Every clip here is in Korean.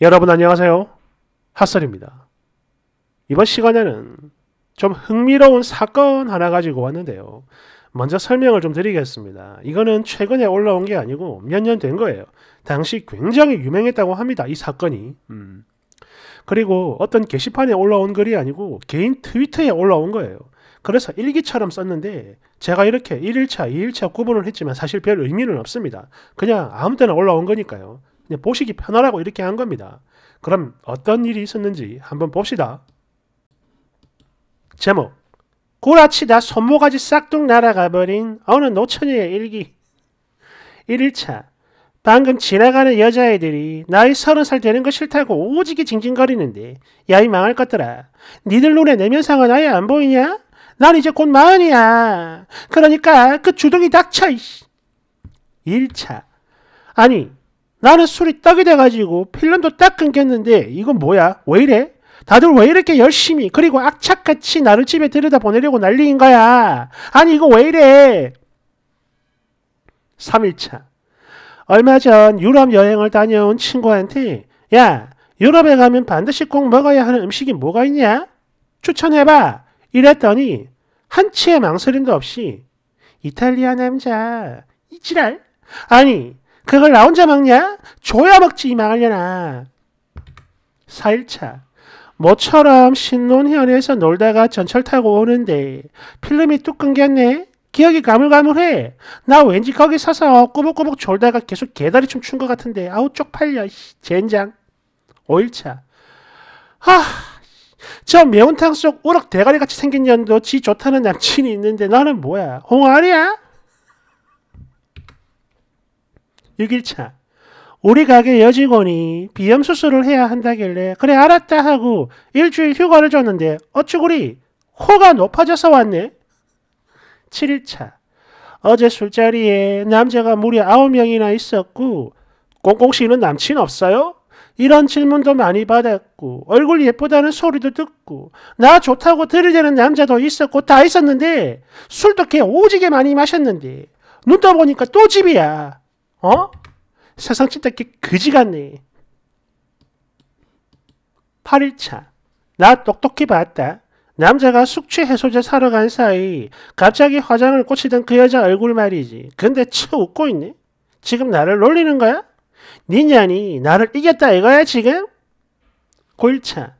여러분 안녕하세요. 핫설입니다. 이번 시간에는 좀 흥미로운 사건 하나 가지고 왔는데요. 먼저 설명을 좀 드리겠습니다. 이거는 최근에 올라온 게 아니고 몇 년 된 거예요. 당시 굉장히 유명했다고 합니다. 이 사건이. 음. 그리고 어떤 게시판에 올라온 글이 아니고 개인 트위터에 올라온 거예요. 그래서 일기처럼 썼는데 제가 이렇게 1일차, 2일차 구분을 했지만 사실 별 의미는 없습니다. 그냥 아무 때나 올라온 거니까요. 보시기 편하라고 이렇게 한 겁니다. 그럼 어떤 일이 있었는지 한번 봅시다. 제목 구라치다 손모가지 싹둑 날아가버린 어느 노처녀의 일기 1일차 방금 지나가는 여자애들이 나이 서른 살 되는 거 싫다고 오지게 징징거리는데 야이 망할 것들아 니들 눈에 내면상은 아예 안 보이냐? 난 이제 곧 마흔이야 그러니까 그 주둥이 닥쳐 1차 아니 나는 술이 떡이 돼가지고 필름도 딱 끊겼는데 이건 뭐야? 왜 이래? 다들 왜 이렇게 열심히 그리고 악착같이 나를 집에 데려다 보내려고 난리인 거야. 아니 이거 왜 이래? 3일차 얼마 전 유럽 여행을 다녀온 친구한테 야 유럽에 가면 반드시 꼭 먹어야 하는 음식이 뭐가 있냐? 추천해봐. 이랬더니 한치의 망설임도 없이 이탈리아 남자 이지랄? 아니 그걸 나 혼자 먹냐? 줘야 먹지 망하려나. 4일차 모처럼 신논현에서 놀다가 전철 타고 오는데 필름이 뚝 끊겼네. 기억이 가물가물해. 나 왠지 거기 서서 꾸벅꾸벅 졸다가 계속 개다리춤 춘것 같은데 아우 쪽팔려. 젠장. 5일차 아, 저 매운탕 속 우럭 대가리같이 생긴 년도 지 좋다는 남친이 있는데 나는 뭐야? 홍아리야? 6일차 우리 가게 여직원이 비염 수술을 해야 한다길래 그래 알았다 하고 일주일 휴가를 줬는데 어쭈구리 코가 높아져서 왔네. 7일차 어제 술자리에 남자가 무려 9명이나 있었고 꽁꽁 씨는 남친 없어요? 이런 질문도 많이 받았고 얼굴 예쁘다는 소리도 듣고 나 좋다고 들이대는 남자도 있었고 다 있었는데 술도 개 오지게 많이 마셨는데 눈 떠보니까 또 집이야. 어? 세상 진짜 그지 같네 8일차. 나 똑똑히 봤다. 남자가 숙취 해소제 사러 간 사이 갑자기 화장을 꽂히던 그 여자 얼굴 말이지. 근데 쳐 웃고 있니? 지금 나를 놀리는 거야? 니냐니 나를 이겼다 이거야 지금? 9차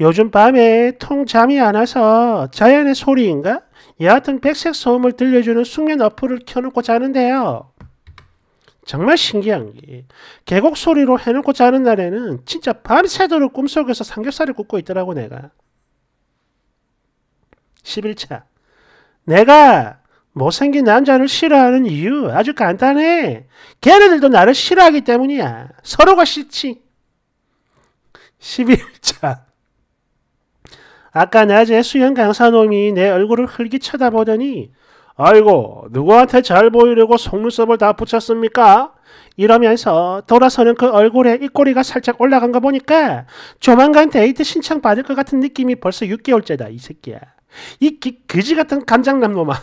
요즘 밤에 통잠이 안 와서 자연의 소리인가? 여하튼 백색 소음을 들려주는 숙면 어플을 켜놓고 자는데요. 정말 신기한 게 계곡 소리로 해놓고 자는 날에는 진짜 밤새도록 꿈속에서 삼겹살을 굽고 있더라고 내가. 11차 내가 못생긴 남자를 싫어하는 이유 아주 간단해. 걔네들도 나를 싫어하기 때문이야. 서로가 싫지. 11차 아까 낮에 수영 강사놈이 내 얼굴을 흘기 쳐다보더니 아이고 누구한테 잘 보이려고 속눈썹을 다 붙였습니까? 이러면서 돌아서는 그 얼굴에 입꼬리가 살짝 올라간 거 보니까 조만간 데이트 신청 받을 것 같은 느낌이 벌써 6개월째다 이 새끼야. 이 기, 그지 같은 간장남놈아.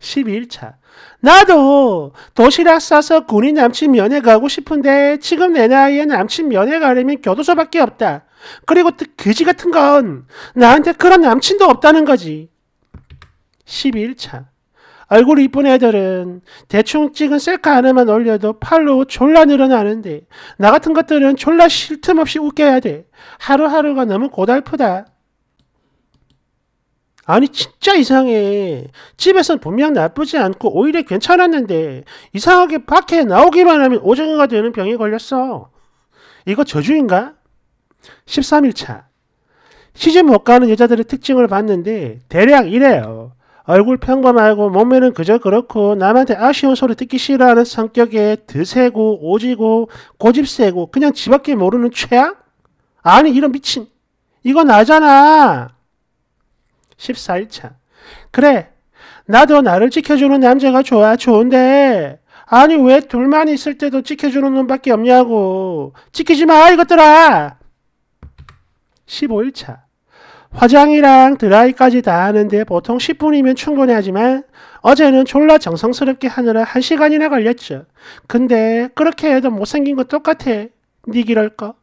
12일차. 나도 도시락 싸서 군인 남친 면회 가고 싶은데 지금 내 나이에 남친 면회 가려면 교도소밖에 없다. 그리고 그지 같은 건 나한테 그런 남친도 없다는 거지. 12일차. 얼굴 이쁜 애들은 대충 찍은 셀카 하나만 올려도 팔로우 졸라 늘어나는데 나 같은 것들은 졸라 쉴 틈 없이 웃겨야 돼. 하루하루가 너무 고달프다. 아니 진짜 이상해. 집에선 분명 나쁘지 않고 오히려 괜찮았는데 이상하게 밖에 나오기만 하면 오징어가 되는 병에 걸렸어. 이거 저주인가? 13일차. 시집 못 가는 여자들의 특징을 봤는데 대략 이래요. 얼굴 평범 하고 몸매는 그저 그렇고 남한테 아쉬운 소리 듣기 싫어하는 성격에 드세고 오지고 고집세고 그냥 지밖에 모르는 최악? 아니 이런 미친 이거 나잖아 14일차 그래 나도 나를 지켜주는 남자가 좋아 좋은데 아니 왜 둘만 있을 때도 지켜주는 놈밖에 없냐고 지키지 마 이것들아 15일차 화장이랑 드라이까지 다 하는데 보통 10분이면 충분하지만 어제는 졸라 정성스럽게 하느라 1시간이나 걸렸죠. 근데 그렇게 해도 못생긴 거 똑같아. 니기랄 까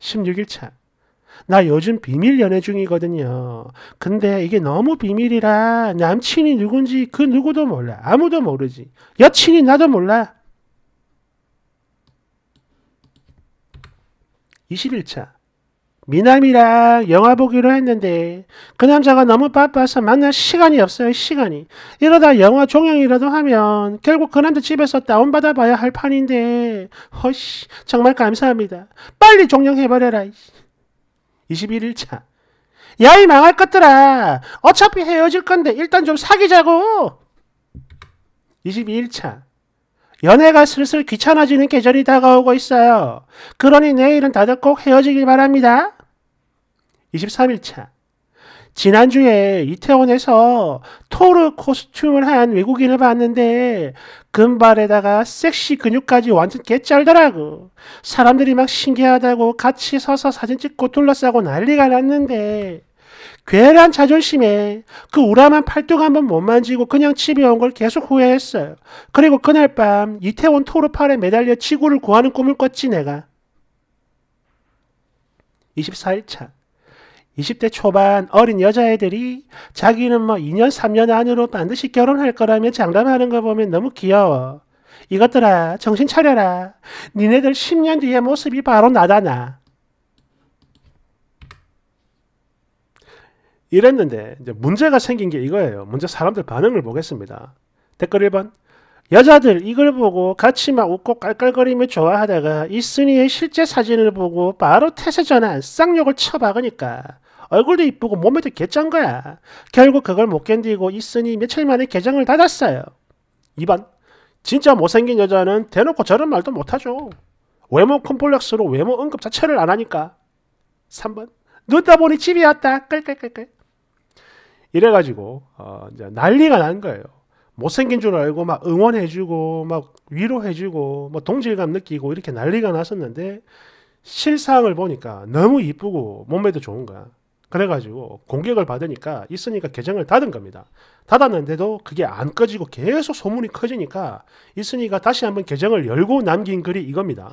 16일차. 나 요즘 비밀 연애 중이거든요. 근데 이게 너무 비밀이라 남친이 누군지 그 누구도 몰라. 아무도 모르지. 여친이 나도 몰라. 21차. 미남이랑 영화 보기로 했는데 그 남자가 너무 바빠서 만날 시간이 없어요 시간이 이러다 영화 종영이라도 하면 결국 그 남자 집에서 다운받아봐야 할 판인데 허씨 정말 감사합니다 빨리 종영해버려라 21일차 야이 망할 것들아 어차피 헤어질 건데 일단 좀 사귀자고 22일차 연애가 슬슬 귀찮아지는 계절이 다가오고 있어요. 그러니 내일은 다들 꼭 헤어지길 바랍니다. 23일차 지난주에 이태원에서 토르 코스튬을 한 외국인을 봤는데 금발에다가 섹시 근육까지 완전 개쩔더라고. 사람들이 막 신기하다고 같이 서서 사진 찍고 둘러싸고 난리가 났는데 괴란 자존심에 그 우람한 팔뚝 한번 못 만지고 그냥 집에 온 걸 계속 후회했어요. 그리고 그날 밤 이태원 토르팔에 매달려 지구를 구하는 꿈을 꿨지 내가. 24일차 20대 초반 어린 여자애들이 자기는 뭐 2년, 3년 안으로 반드시 결혼할 거라며 장담하는 거 보면 너무 귀여워. 이것들아, 정신 차려라. 니네들 10년 뒤의 모습이 바로 나다나. 이랬는데 이제 문제가 생긴 게 이거예요. 먼저 사람들 반응을 보겠습니다. 댓글 1번. 여자들 이걸 보고 같이 막 웃고 깔깔거리며 좋아하다가 이순이의 실제 사진을 보고 바로 태세 전환 쌍욕을 쳐박으니까 얼굴도 이쁘고 몸매도 개짠 거야. 결국 그걸 못 견디고 있으니 며칠 만에 개장을 닫았어요. 2번. 진짜 못생긴 여자는 대놓고 저런 말도 못하죠. 외모 콤플렉스로 외모 언급 자체를 안 하니까. 3번. 누다 보니 집이 왔다. 끌끌끌끌. 이래가지고 어, 이제 난리가 난 거예요. 못생긴 줄 알고 막 응원해주고 막 위로해주고 뭐 동질감 느끼고 이렇게 난리가 났었는데 실상을 보니까 너무 이쁘고 몸매도 좋은 거야. 그래가지고 공격을 받으니까 있으니까 계정을 닫은 겁니다. 닫았는데도 그게 안 꺼지고 계속 소문이 커지니까 있으니까 다시 한번 계정을 열고 남긴 글이 이겁니다.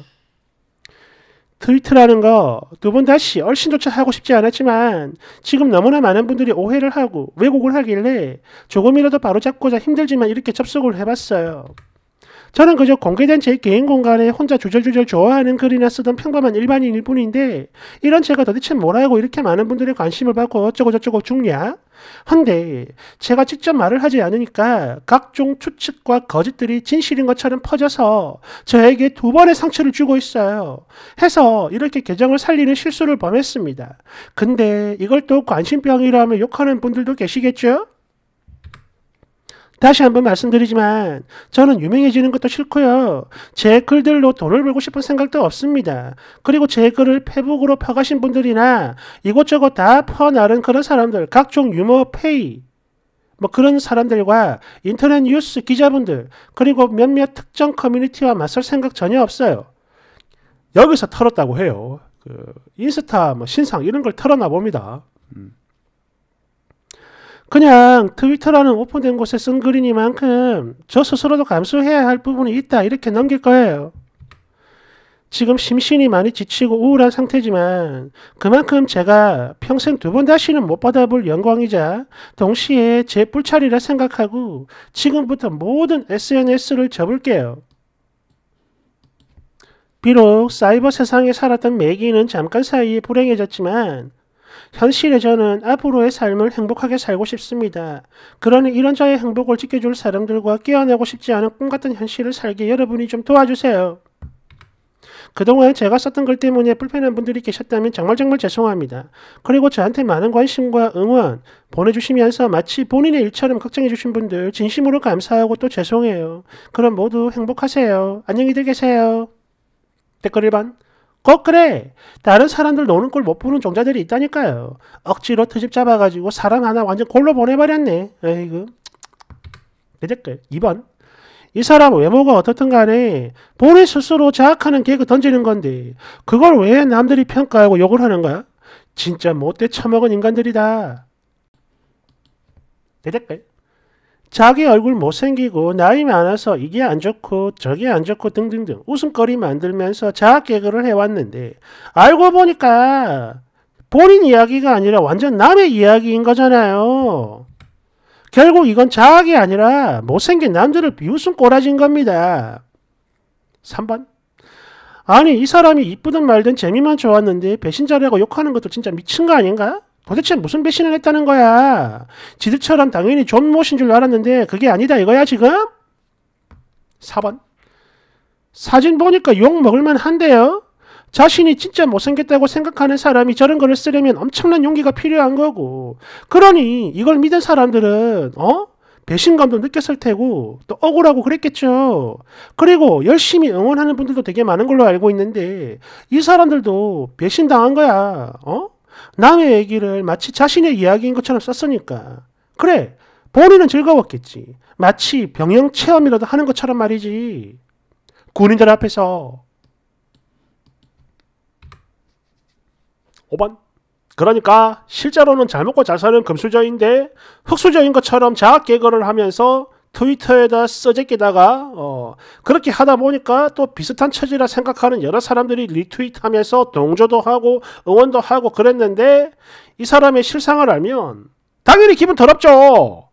트위트라는 거 두 번 다시 얼씬조차 하고 싶지 않았지만 지금 너무나 많은 분들이 오해를 하고 왜곡을 하길래 조금이라도 바로잡고자 힘들지만 이렇게 접속을 해봤어요. 저는 그저 공개된 제 개인 공간에 혼자 주절주절 좋아하는 글이나 쓰던 평범한 일반인일 뿐인데 이런 제가 도대체 뭘 알고 이렇게 많은 분들의 관심을 받고 어쩌고저쩌고 죽냐? 헌데 제가 직접 말을 하지 않으니까 각종 추측과 거짓들이 진실인 것처럼 퍼져서 저에게 두 번의 상처를 주고 있어요. 해서 이렇게 계정을 살리는 실수를 범했습니다. 근데 이걸 또관심병이라 하면 욕하는 분들도 계시겠죠? 다시 한번 말씀드리지만 저는 유명해지는 것도 싫고요. 제 글들로 돈을 벌고 싶은 생각도 없습니다. 그리고 제 글을 페북으로 퍼가신 분들이나 이곳저곳 다 퍼나른 그런 사람들, 각종 유머 페이, 뭐 그런 사람들과 인터넷 뉴스 기자분들, 그리고 몇몇 특정 커뮤니티와 맞설 생각 전혀 없어요. 여기서 털었다고 해요. 그 인스타 뭐 신상 이런 걸털어놔 봅니다. 음. 그냥 트위터라는 오픈된 곳에 쓴 글이니만큼 저 스스로도 감수해야 할 부분이 있다 이렇게 넘길 거예요. 지금 심신이 많이 지치고 우울한 상태지만 그만큼 제가 평생 두 번 다시는 못 받아볼 영광이자 동시에 제 뿔차리라 생각하고 지금부터 모든 SNS를 접을게요. 비록 사이버 세상에 살았던 매기는 잠깐 사이에 불행해졌지만 현실에 저는 앞으로의 삶을 행복하게 살고 싶습니다. 그러니 이런 저의 행복을 지켜줄 사람들과 깨어나고 싶지 않은 꿈같은 현실을 살게 여러분이 좀 도와주세요. 그동안 제가 썼던 글 때문에 불편한 분들이 계셨다면 정말 정말 죄송합니다. 그리고 저한테 많은 관심과 응원 보내주시면서 마치 본인의 일처럼 걱정해주신 분들 진심으로 감사하고 또 죄송해요. 그럼 모두 행복하세요. 안녕히 들 계세요. 댓글 1번 꼭 그래. 다른 사람들 노는 걸 못 보는 종자들이 있다니까요. 억지로 트집 잡아가지고 사람 하나 완전 골로 보내버렸네. 에이그. 그제글 2번. 이 사람 외모가 어떻든 간에 본인 스스로 자학하는 계획 던지는 건데 그걸 왜 남들이 평가하고 욕을 하는 거야? 진짜 못돼 처먹은 인간들이다. 대댓글 자기 얼굴 못생기고 나이 많아서 이게 안 좋고 저게 안 좋고 등등등 웃음거리 만들면서 자학 개그를 해왔는데 알고 보니까 본인 이야기가 아니라 완전 남의 이야기인 거잖아요. 결국 이건 자학이 아니라 못생긴 남들을 비웃음 꼬라진 겁니다. 3번 아니 이 사람이 이쁘든 말든 재미만 좋았는데 배신자라고 욕하는 것도 진짜 미친 거 아닌가? 도대체 무슨 배신을 했다는 거야? 지들처럼 당연히 존 모신 줄 알았는데 그게 아니다 이거야 지금? 4번 사진 보니까 욕 먹을만 한데요. 자신이 진짜 못생겼다고 생각하는 사람이 저런 거를 쓰려면 엄청난 용기가 필요한 거고 그러니 이걸 믿은 사람들은 어? 배신감도 느꼈을 테고 또 억울하고 그랬겠죠. 그리고 열심히 응원하는 분들도 되게 많은 걸로 알고 있는데 이 사람들도 배신당한 거야. 어? 남의 얘기를 마치 자신의 이야기인 것처럼 썼으니까. 그래, 본인은 즐거웠겠지. 마치 병영 체험이라도 하는 것처럼 말이지. 군인들 앞에서. 5번. 그러니까 실제로는 잘 먹고 잘 사는 금수저인데 흑수저인 것처럼 자학 개그를 하면서 트위터에다 써제끼다가 어, 그렇게 하다 보니까 또 비슷한 처지라 생각하는 여러 사람들이 리트윗하면서 동조도 하고 응원도 하고 그랬는데 이 사람의 실상을 알면 당연히 기분 더럽죠.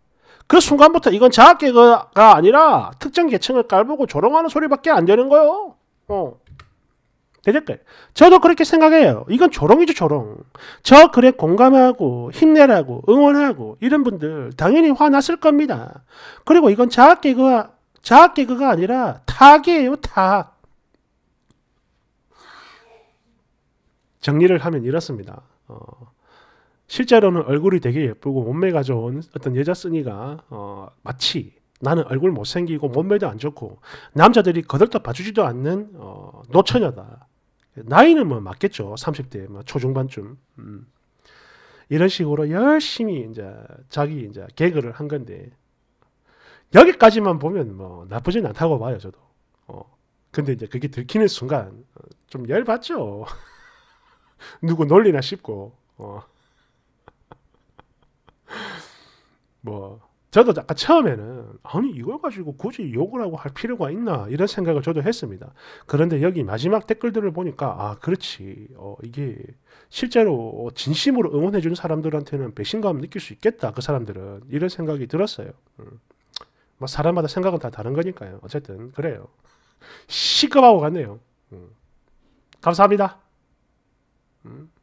그 순간부터 이건 자학개가 아니라 특정 계층을 깔보고 조롱하는 소리밖에 안 되는 거요 어. 대댓글. 저도 그렇게 생각해요. 이건 조롱이죠, 조롱. 저 글에 공감하고, 힘내라고, 응원하고, 이런 분들, 당연히 화났을 겁니다. 그리고 이건 자학개그가, 자학개그가 아니라 타악이요 타악. 정리를 하면 이렇습니다. 어, 실제로는 얼굴이 되게 예쁘고 몸매가 좋은 어떤 여자 쓰니가, 어, 마치, 나는 얼굴 못생기고 몸매도 안 좋고 남자들이 거들떠 봐주지도 않는 어, 노처녀다. 나이는 뭐 맞겠죠. 30대 뭐 초중반쯤. 음. 이런 식으로 열심히 이제 자기 이제 개그를 한 건데 여기까지만 보면 뭐 나쁘진 않다고 봐요, 저도. 어. 근데 이제 그게 들키는 순간 어, 좀 열받죠. 누구 놀리나 싶고. 어. 뭐 저도 아까 처음에는 아니 이걸 가지고 굳이 욕을 하고 할 필요가 있나 이런 생각을 저도 했습니다. 그런데 여기 마지막 댓글들을 보니까 아 그렇지 어, 이게 실제로 진심으로 응원해 주는 사람들한테는 배신감 느낄 수 있겠다 그 사람들은 이런 생각이 들었어요. 음. 뭐 사람마다 생각은 다 다른 거니까요. 어쨌든 그래요. 시급하고 갔네요. 음. 감사합니다. 음.